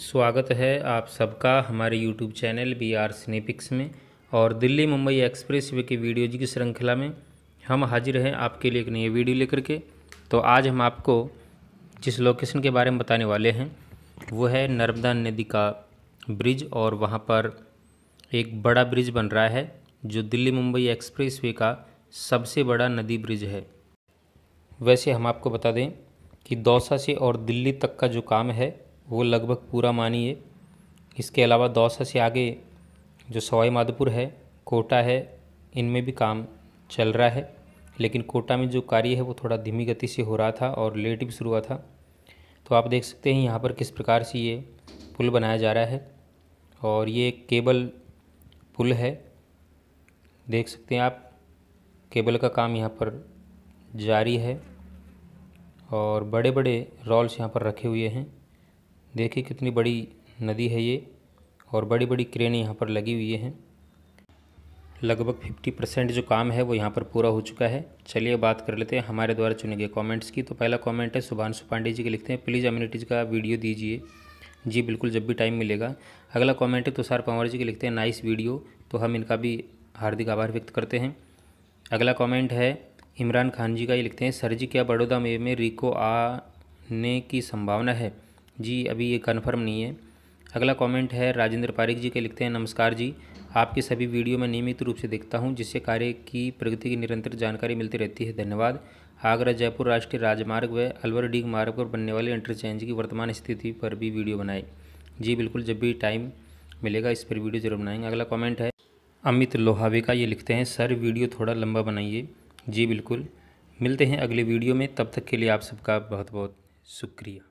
स्वागत है आप सबका हमारे YouTube channel B R Cinepix में और दिल्ली मुंबई एक्सप्रेस वे की वीडियोज की श्रृंखला में हम हाजिर हैं आपके लिए एक नई वीडियो लेकर के तो आज हम आपको जिस लोकेशन के बारे में बताने वाले हैं वो है नर्मदा नदी का ब्रिज और वहाँ पर एक बड़ा ब्रिज बन रहा है जो दिल्ली मुंबई एक्सप्रेस वे का सबसे बड़ा नदी ब्रिज है वैसे हम आपको बता दें कि दौसा से और दिल्ली तक का जो काम है वो लगभग पूरा मानिए इसके अलावा दौसा से आगे जो सवाई माधोपुर है कोटा है इनमें भी काम चल रहा है लेकिन कोटा में जो कार्य है वो थोड़ा धीमी गति से हो रहा था और लेट भी शुरू हुआ था तो आप देख सकते हैं यहाँ पर किस प्रकार से ये पुल बनाया जा रहा है और ये केबल पुल है देख सकते हैं आप केबल का काम यहाँ पर जारी है और बड़े बड़े रॉल्स यहाँ पर रखे हुए हैं देखिए कितनी बड़ी नदी है ये और बड़ी बड़ी क्रेन यहाँ पर लगी हुई हैं लगभग 50 परसेंट जो काम है वो यहाँ पर पूरा हो चुका है चलिए बात कर लेते हैं हमारे द्वारा चुने गए कमेंट्स की तो पहला कमेंट है सुभानशु पांडे जी के लिखते हैं प्लीज़ अम्यूनिटीज़ का वीडियो दीजिए जी बिल्कुल जब भी टाइम मिलेगा अगला कमेंट है तुषार पंवर जी के लिखते हैं नाइस वीडियो तो हम इनका भी हार्दिक आभार व्यक्त करते हैं अगला कमेंट है इमरान खान जी का ये लिखते हैं सर जी क्या बड़ौदा में, में रिको आने की संभावना है जी अभी ये कन्फर्म नहीं है अगला कमेंट है राजेंद्र पारिक जी के लिखते हैं नमस्कार जी आपके सभी वीडियो में नियमित रूप से देखता हूँ जिससे कार्य की प्रगति की निरंतर जानकारी मिलती रहती है धन्यवाद आगरा जयपुर राष्ट्रीय राजमार्ग व अलवर डीग मार्ग पर बनने वाले इंटरचेंज की वर्तमान स्थिति पर भी वीडियो बनाए जी बिल्कुल जब भी टाइम मिलेगा इस पर वीडियो जरूर बनाएंगे अगला कमेंट है अमित लोहावे का ये लिखते हैं सर वीडियो थोड़ा लंबा बनाइए जी बिल्कुल मिलते हैं अगले वीडियो में तब तक के लिए आप सबका बहुत बहुत शुक्रिया